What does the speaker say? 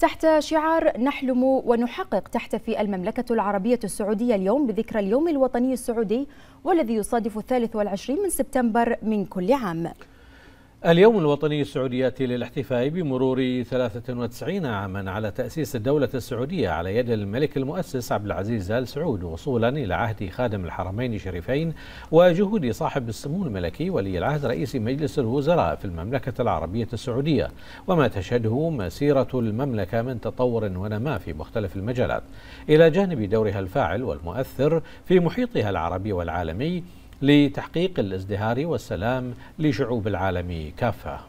تحت شعار نحلم ونحقق تحتفي المملكة العربية السعودية اليوم بذكرى اليوم الوطني السعودي والذي يصادف الثالث والعشرين من سبتمبر من كل عام اليوم الوطني السعودي يأتي للاحتفاء بمرور 93 عاما على تأسيس الدولة السعودية على يد الملك المؤسس عبد العزيز آل سعود وصولا إلى عهد خادم الحرمين الشريفين وجهود صاحب السمو الملكي ولي العهد رئيس مجلس الوزراء في المملكة العربية السعودية وما تشهده مسيرة المملكة من تطور ونماء في مختلف المجالات إلى جانب دورها الفاعل والمؤثر في محيطها العربي والعالمي لتحقيق الازدهار والسلام لشعوب العالم كافه